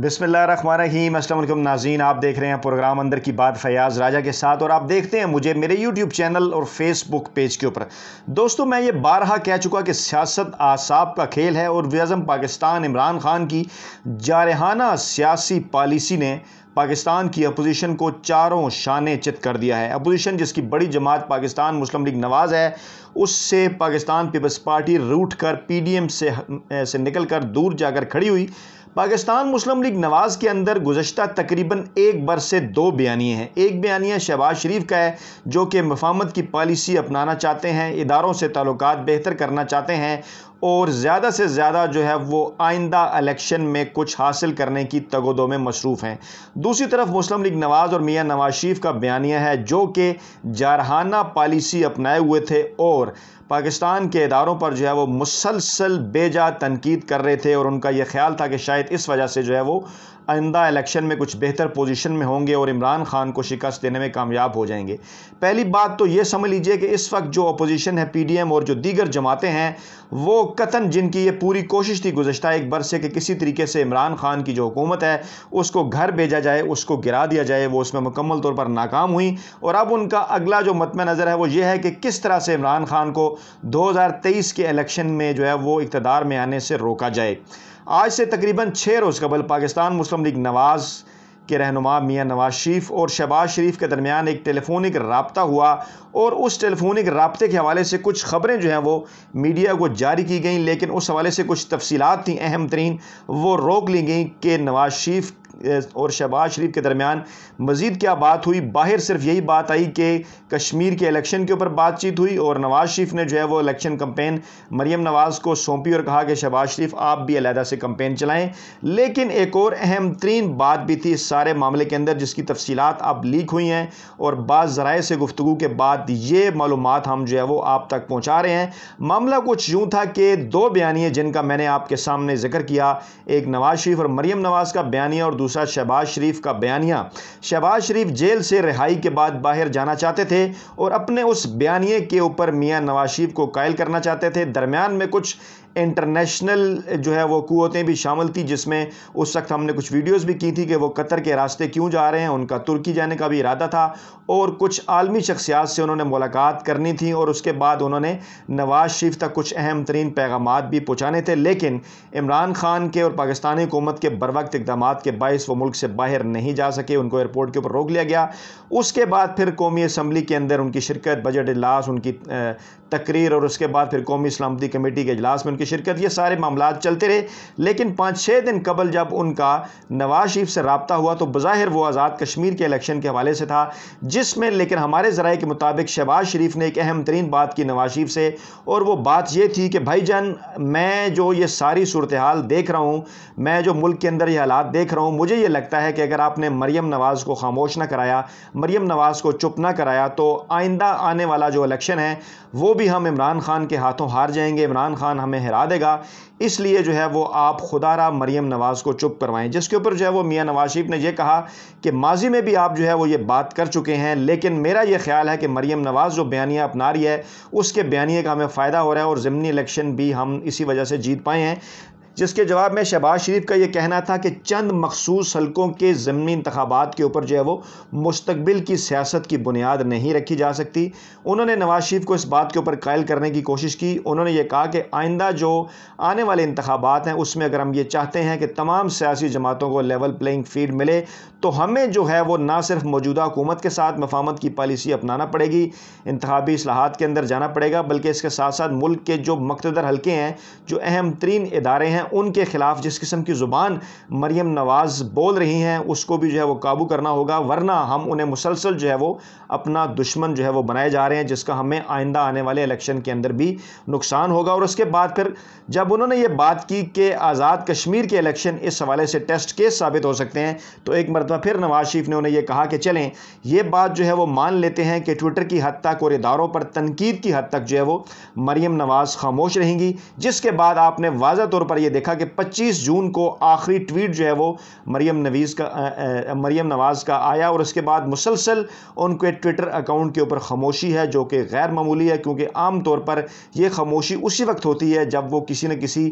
बसमीम अल्लाम नाजीन आप देख रहे हैं प्रोग्राम अंदर की बात फयाज़ राजा के साथ और आप देखते हैं मुझे मेरे यूट्यूब चैनल और फेसबुक पेज के ऊपर दोस्तों मैं ये बारहा कह चुका कि सियासत आसाब का खेल है और वज़म पाकिस्तान इमरान खान की जारहाना सियासी पॉलिसी ने पाकिस्तान की अपोजिशन को चारों शाने चित कर दिया है अपोजिशन जिसकी बड़ी जमात पाकिस्तान मुस्लिम लीग नवाज़ है उससे पाकिस्तान पीपल्स पार्टी रूट कर पी डी एम से से निकल कर दूर जाकर खड़ी हुई पाकिस्तान मुस्लिम लीग नवाज़ के अंदर गुजशत तकरीबन एक बरस से दो बयानिए हैं एक बयानिया शहबाज शरीफ का है जो कि मफामत की पॉलिसी अपनाना चाहते हैं इदारों से ताल्लुक बेहतर करना चाहते हैं और ज़्यादा से ज़्यादा जो है वो आइंदा इलेक्शन में कुछ हासिल करने की तगोदों में मसरूफ़ हैं दूसरी तरफ मुस्लिम लीग नवाज़ और मियाँ नवाज शरीफ का बयानिया है जो कि जारहाना पॉलिसी अपनाए हुए थे और पाकिस्तान के इदारों पर जो है वो मुसलसल बेजा तनकीद कर रहे थे और उनका यह ख्याल था कि शायद इस वजह से जो है वो आइंदा इलेक्शन में कुछ बेहतर पोजीशन में होंगे और इमरान खान को शिकस्त देने में कामयाब हो जाएंगे पहली बात तो ये समझ लीजिए कि इस वक्त जो अपोजिशन है पी और जो दीगर जमातें हैं वो कतन जिनकी ये पूरी कोशिश थी गुजशत एक बर से कि किसी तरीके से इमरान खान की जो हुकूमत है उसको घर भेजा जाए उसको गिरा दिया जाए वो उसमें मुकम्मल तौर पर नाकाम हुई और अब उनका अगला जो मतम नज़र है वो ये है कि किस तरह से इमरान खान को 2023 के इलेक्शन में जो है वो इकतदार में आने से रोका जाए आज से तकरीबन छः रोज़ कबल पाकिस्तान मुस्लिम लीग नवाज़ के रहनुमा मियाँ नवाज शरीफ और शहबाज शरीफ के दरमियान एक टेलीफोनिक रबता हुआ और उस टेलीफोनिक रबते के हवाले से कुछ ख़बरें जो हैं वो मीडिया को जारी की गई लेकिन उस हवाले से कुछ तफसीत थी अहम तरीन वो रोक ली गई कि नवाज शरीफ और शहबाज शरीफ के दरमियान मज़ीद क्या बात हुई बाहर सिर्फ यही बात आई कि कश्मीर के इलेक्शन के ऊपर बातचीत हुई और नवाज़ शरीफ ने जो है वो इलेक्शन कम्पेन मरीम नवाज़ को सौंपी और कहा कि शहबाज शरीफ आप भी अलहदा से कम्पेन चलाएँ लेकिन एक और अहम तरीन बात भी थी इस सारे मामले के अंदर जिसकी तफसीत अब लीक हुई हैं और बाद ज़राए से गुफ्तु के बाद ये मालूम हम जो है वो आप तक पहुँचा रहे हैं मामला कुछ यूँ था कि दो बयानी जिनका मैंने आपके सामने जिक्र किया एक नवाज शरीफ और मरीम नवाज़ का बयानी और दूसरा दूसरा शहबाज शरीफ का बयानिया शहबाज शरीफ जेल से रिहाई के बाद बाहर जाना चाहते थे और अपने उस बयानिए के ऊपर मियाँ नवाज शरीफ को कायल करना चाहते थे दरमियान में कुछ इंटरनेशनल जो है वो कुतें भी शामिल थी जिसमें उस वक्त हमने कुछ वीडियोज़ भी की थी कि वो कतर के रास्ते क्यों जा रहे हैं उनका तुर्की जाने का भी इरादा था और कुछ आलमी शख्सियात से उन्होंने मुलाकात करनी थी और उसके बाद उन्होंने नवाज शरीफ तक कुछ अहम तरीन पैगाम भी पहुँचाने थे लेकिन इमरान खान के और पाकिस्तानी हुकूमत के बर वक्त इकदाम के बायस वो मुल्क से बाहर नहीं जा सके उनको एयरपोर्ट के ऊपर रोक लिया गया उसके बाद फिर कौमी असम्बली के अंदर उनकी शिरकत बजट इजलास उनकी तकरीर और उसके बाद फिर कौमी सलामती कमेटी के अजलास में की शिरकत ये सारे मामला चलते रहे लेकिन पाँच छः दिन कबल जब उनका नवाज शरीफ से रबता हुआ तो बज़ाहिर वो आज़ाद कश्मीर के इलेक्शन के हवाले से था जिसमें लेकिन हमारे ज़राए के मुताबिक शहबाज शरीफ ने एक अहम तरीन बात की नवाज शरीफ से और वो बात यह थी कि भाई जान मैं जो ये सारी सूरत हाल देख रहा हूँ मैं जो मुल्क के अंदर ये हालात देख रहा हूँ मुझे ये लगता है कि अगर आपने मरीम नवाज़ को खामोश ना कराया मरीम नवाज़ को चुप ना कराया तो आइंदा आने वाला जो इलेक्शन है वो भी हम इमरान खान के हाथों हार जाएंगे इमरान खान हमें ठहरा देगा इसलिए जो है वो आप खुदारा मरीम नवाज़ को चुप करवाएं जिसके ऊपर जो है वो मियाँ नवाज शरीफ ने यह कहा कि माजी में भी आप जो है वो ये बात कर चुके हैं लेकिन मेरा ये ख्याल है कि मरीम नवाज़ जो बयानिया अपना रही है उसके बयानिए का हमें फ़ायदा हो रहा है और ज़मनी इलेक्शन भी हम इसी वजह से जीत पाए हैं जिसके जवाब में शहबाज शरीफ का यह कहना था कि चंद मखसूस हलकों के ज़मनी इंतबात के ऊपर जो है वो मुस्तबिल की सियासत की बुनियाद नहीं रखी जा सकती उन्होंने नवाज शरीफ को इस बात के ऊपर कायल करने की कोशिश की उन्होंने ये कहा कि आइंदा जो आने वाले इंतबात हैं उसमें अगर हम ये चाहते हैं कि तमाम सियासी जमातों को लेवल प्लेइंग फील्ड मिले तो हमें जो है वो ना सिर्फ मौजूदा हुकूमत के साथ मफामत की पॉलिसी अपनाना पड़ेगी इंतबी असलाहत के अंदर जाना पड़ेगा बल्कि इसके साथ साथ मुल्क के जो मकतदर हल्के हैं जो अहम तरीन इदारे हैं हैं उनके ख़िलाफ़ जिस किस्म की ज़ुबान मरीम नवाज़ बोल रही हैं उसको भी जो है वो काबू करना होगा वरना हम उन्हें मुसलसल जो है वो अपना दुश्मन जो है वो बनाए जा रहे हैं जिसका हमें आइंदा आने वाले इलेक्शन के अंदर भी नुकसान होगा और उसके बाद फिर जब उन्होंने ये बात की कि आज़ाद कश्मीर के इलेक्शन इस हवाले से टेस्ट केस साबित हो सकते हैं तो एक मरतबा फिर नवाज शरीफ ने उन्हें यह कहा कि चलें ये बात जो है वो मान लेते हैं कि ट्विटर की हद तक और इदारों पर तनकीद की हद तक जो है वो मरीम नवाज़ खामोश रहेंगी जिसके बाद आपने वाजह तौर पर यह देखा कि 25 जून को आखिरी ट्वीट जो है वो मरीम नवीज़ का मरीम मरियम नवाज़ का आया और उसके बाद मुसलसल उनके ट्विटर अकाउंट के ऊपर खामोशी है जो कि गैर मामूली है क्योंकि आम तौर पर यह खामोशी उसी वक्त होती है जब वो किसी न किसी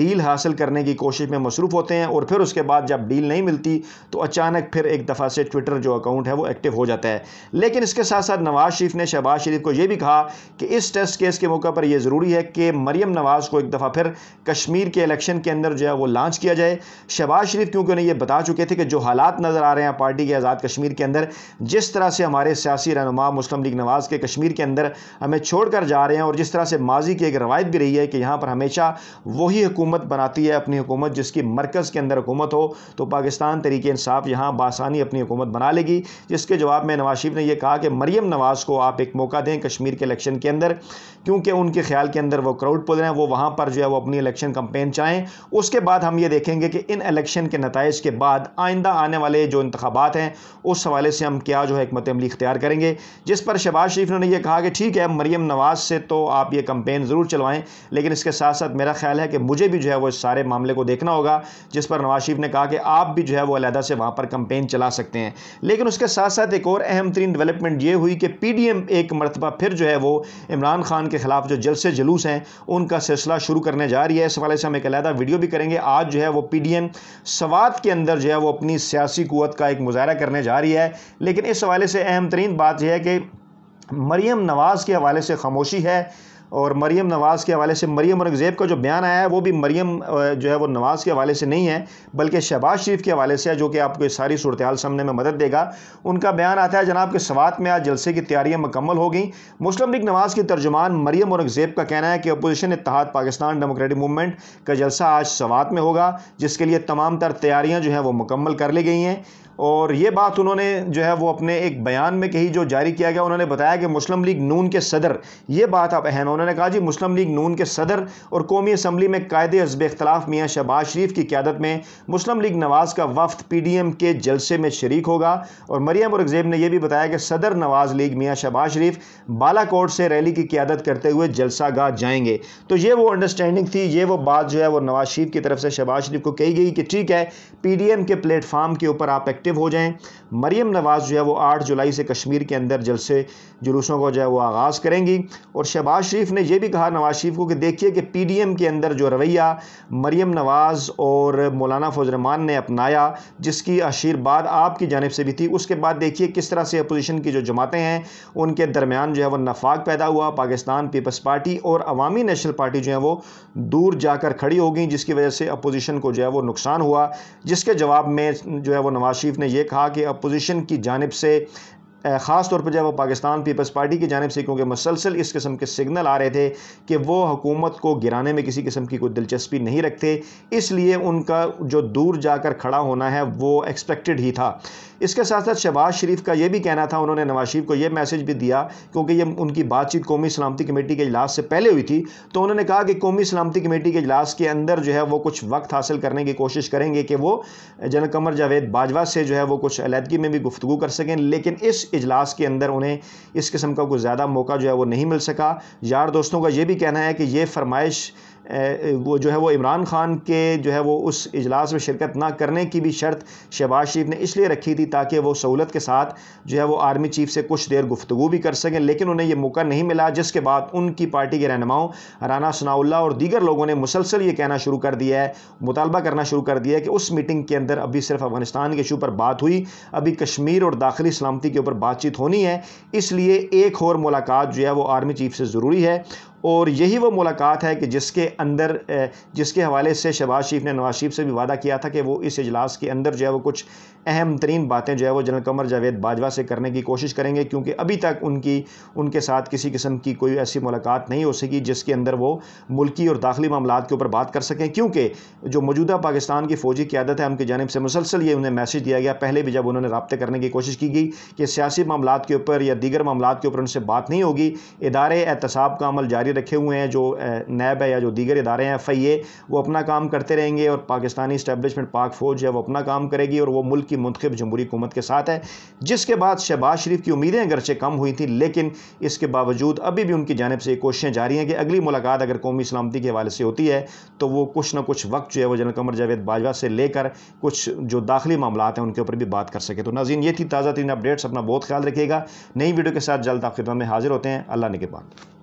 डील हासिल करने की कोशिश में मसरूफ़ होते हैं और फिर उसके बाद जब डील नहीं मिलती तो अचानक फिर एक दफ़ा से ट्विटर जो अकाउंट है वो एक्टिव हो जाता है लेकिन इसके साथ साथ नवाज़ शरीफ ने शहबाज शरीफ को यह भी कहा कि इस टेस्ट केस के मौके पर यह ज़रूरी है कि मरियम नवाज़ को एक दफ़ा फिर कश्मीर के इलेक्शन इलेक्शन के अंदर जो है वो लॉन्च किया जाए शहबाज शरीफ क्योंकि उन्हें ये बता चुके थे कि जो हालात नज़र आ रहे हैं पार्टी के आज़ाद कश्मीर के अंदर जिस तरह से हमारे सियासी रहनुमा मुस्लिम लीग नवाज़ के कश्मीर के अंदर हमें छोड़कर जा रहे हैं और जिस तरह से माजी की एक रवायत भी रही है कि यहाँ पर हमेशा वही हुकूमत बनाती है अपनी हुकूमत जिसकी मरकज़ के अंदर हुकूमत हो तो पाकिस्तान तरीके इंसाफ यहाँ बासानी अपनी हुकूमत बना लेगी जिसके जवाब में नवाज शरीफ ने यह कहा कि मरीम नवाज़ को आप एक मौका दें कश्मीर के इलेक्शन के अंदर क्योंकि उनके ख्याल के अंदर वो क्राउड पुल हैं वो वहाँ पर जो है वो अपनी इलेक्शन कंपेन चाहें जाएं उसके बाद हम ये देखेंगे कि इन इलेक्शन के नतज के बाद आइंदा आने वाले जो इंतबात हैं उस हवाले से हम क्या जो है हमत अमली इख्तियार करेंगे जिस पर शहबाज शरीफ ने यह कहा कि ठीक है मरीम नवाज़ से तो आप ये कंपेन ज़रूर चलवाएँ लेकिन इसके साथ साथ मेरा ख्याल है कि मुझे भी जो है वो इस सारे मामले को देखना होगा जिस पर नवाज शरीफ ने कहा कि आप भी जो है वह अलहदा से वहाँ पर कंपेन चला सकते हैं लेकिन उसके साथ साथ एक और अहम तरीन डेवलपमेंट ये हुई कि पी डी एम एक मरतबा फिर जो है वो इमरान खान के खिलाफ जो जलसे जुलूस हैं उनका सिलसिला शुरू करने जा रही है इस हवाले से हम एक बाकायदा वीडियो भी करेंगे आज जो है वो पी डी एम सवाद के अंदर जो है वो अपनी सियासी कुत का एक मुजाहरा करने जा रही है लेकिन इस हवाले से अहम तरीन बात यह है कि मरीम नवाज़ के हवाले से खामोशी है और मरीम नवाज़ के हवाले से मरीम औरंगज़ेब का जो बयान आया है वो भी मरीम जो है वो नवाज़ के हवाले से नहीं है बल्कि शहबाज शरीफ के हवाले से है जो कि आपको सारी सूरत हाल सामने में मदद देगा उनका बयान आता है जनाब के सवात में आज जलसे की तैयारियाँ मुकम्मल हो गई मुस्लिम लीग नवाज़ के तर्जुमान मरीम औरंगज़ेब का कहना है कि अपोजिशन इतिहाद पाकिस्तान डेमोक्रेटिक मूवमेंट का जलसा आज सवात में होगा जिसके लिए तमाम तर तैयारियाँ जो हैं वो मुकम्मल कर ली गई हैं और ये बात उन्होंने जो है वो अपने एक बयान में कही जो जारी किया गया उन्होंने बताया कि मुस्लिम लीग नून के सदर ये बात आप अहम उन्होंने कहा जी मुस्लिम लीग नून के सदर और कौमी असम्बली में कायदे हजब अख्तलाफ मियाँ शहबाज शरीफ की क्यादत में मुस्लिम लीग नवाज़ का वफ्त पी डी एम के जलसे में शरीक होगा और मरियम औरंगजेब ने यह भी बताया कि सदर नवाज़ लीग मियाँ शहबाज शरीफ बालाकोट से रैली की क्यादत करते हुए जलसा गाह जाएंगे तो ये वो अंडरस्टैंडिंग थी ये वो बात जो है वो नवाज शरीफ की तरफ से शहबाज शरीफ को कही गई कि ठीक है पी डी एम के प्लेटफार्म के ऊपर आप एक एक्टिव हो जाएं मरीम नवाज़ जो है वो आठ जुलाई से कश्मीर के अंदर जलसे जुलूसों को जो है वो आगाज़ करेंगी और शहबाज शरीफ ने यह भी कहा नवाज शरीफ को कि देखिए कि पी डी एम के अंदर जो रवैया मरीम नवाज़ और मौलाना फजरमान ने अपनाया जिसकी आशीर्वाद आपकी जानब से भी थी उसके बाद देखिए किस तरह से अपोजिशन की जो जमातें हैं उनके दरमियान जो है वह नफाक पैदा हुआ पाकिस्तान पीपल्स पार्टी और अवामी नेशनल पार्टी जो है वो दूर जाकर खड़ी हो गई जिसकी वजह से अपोजिशन को जो है वो नुकसान हुआ जिसके जवाब में जो है वो नवाज शरीफ चीफ ने यह कहा कि अपोजिशन की जानब से ख़ास तौर पर जब वो पाकिस्तान पीपल्स पार्टी की जानब से क्योंकि मुसलसल इस किस्म के सिग्नल आ रहे थे कि वो हुकूमत को गिराने में किसी किस्म की कोई दिलचस्पी नहीं रखते इसलिए उनका जो दूर जाकर खड़ा होना है वो एक्सपेक्टेड ही था इसके साथ साथ शहबाज शरीफ का ये भी कहना था उन्होंने नवाज शरीफ को यह मैसेज भी दिया क्योंकि ये उनकी बातचीत कौमी सलामती कमेटी के इजलास से पहले हुई थी तो उन्होंने कहा कि कौमी सलामती कमेटी के इजलास के अंदर जो है वो कुछ वक्त हासिल करने की कोशिश करेंगे कि वो जनरल कमर जावेद बाजवा से जो है वो कुछ अलहदगी में भी गुफ्तु कर सकें लेकिन इस इजलास के अंदर उन्हें इस किस्म का कुछ ज़्यादा मौका जो है वो नहीं मिल सका यार दोस्तों का ये भी कहना है कि ये फरमाइश वो जो है वो इमरान खान के जो है वो उस इजलास में शिरकत ना करने की भी शर्त शहबाज शरीफ ने इसलिए रखी थी ताकि वो सहूलत के साथ जो है वो आर्मी चीफ से कुछ देर गुफ्तु भी कर सकें लेकिन उन्हें यह मौका नहीं मिला जिसके बाद उनकी पार्टी के रहनुमाओं राना सनाउल्ला और दीगर लोगों ने मुसलसल ये कहना शुरू कर दिया है मुतालबा करना शुरू कर दिया है कि उस मीटिंग के अंदर अभी सिर्फ अफगानिस्तान के इशू पर बात हुई अभी कश्मीर और दाखिली सलामती के ऊपर बातचीत होनी है इसलिए एक और मुलाकात जो है वो आर्मी चीफ से ज़रूरी है और यही वो मुलाकात है कि जिसके अंदर जिसके हवाले से शहबाज शरीफ ने नवाज शरीफ से भी वादा किया था कि वो इस अजलास के अंदर जो है वो कुछ अहम तरीन बातें जो है वो जनरल कमर जावेद बाजवा से करने की कोशिश करेंगे क्योंकि अभी तक उनकी उनके साथ किसी किस्म की कोई ऐसी मुलाकात नहीं हो सकी जिसके अंदर वो मुल्की और दाखिली मामला के ऊपर बात कर सकें क्योंकि जो मौजूदा पाकिस्तान की फ़ौजी क्यादत है उनकी जानब से मुसलसल ये उन्हें मैसेज दिया गया पहले भी जब उन्होंने रबते करने की कोशिश की गई कि सियासी मामला के ऊपर या दीगर मामला के ऊपर उनसे बात नहीं होगी इदारे एहतसाब का अमल जारी रखे हुए हैं जो नैब है या जो दीगर इदारे हैं एफ आई ए वो अपना काम करते रहेंगे और पाकिस्तानी इस्टेबलिशमेंट पाक फ़ौज है वो अपना काम करेगी और वो मुल्क की मंतखब जमहूरी हुकूमत के साथ है जिसके बाद शहबाज शरीफ की उम्मीदें अगरचे कम हुई थी लेकिन इसके बावजूद अभी भी उनकी जानब से कोशिशें जारी हैं कि अगली मुलाकात अगर कौमी सलामती के हवाले से होती है तो वो कुछ ना कुछ वक्त जो है वो जनरल कमर जावेद बाजवा से लेकर कुछ जो दाखिली मामला हैं उनके ऊपर भी बात कर सके तो नाजीन ये थी ताज़ा तीन अपडेट्स अपना बहुत ख्याल रखिएगा नई वीडियो के साथ जल्द आप खिदमत में हाजिर होते हैं अल्लाह ने के बाद